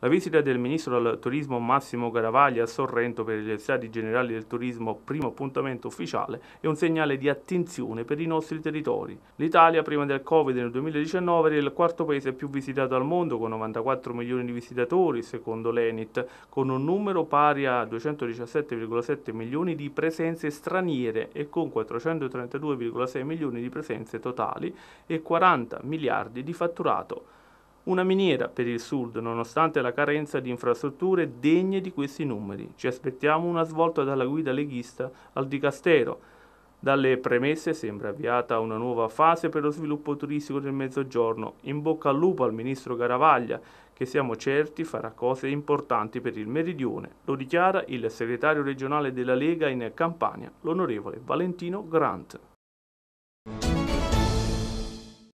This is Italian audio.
La visita del ministro al turismo Massimo Garavaglia a Sorrento per gli estati generali del turismo, primo appuntamento ufficiale, è un segnale di attenzione per i nostri territori. L'Italia, prima del Covid nel 2019, era il quarto paese più visitato al mondo, con 94 milioni di visitatori, secondo l'ENIT, con un numero pari a 217,7 milioni di presenze straniere e con 432,6 milioni di presenze totali e 40 miliardi di fatturato. Una miniera per il sud, nonostante la carenza di infrastrutture degne di questi numeri. Ci aspettiamo una svolta dalla guida leghista al dicastero. Dalle premesse sembra avviata una nuova fase per lo sviluppo turistico del Mezzogiorno. In bocca al lupo al ministro Garavaglia, che siamo certi farà cose importanti per il meridione. Lo dichiara il segretario regionale della Lega in Campania, l'onorevole Valentino Grant.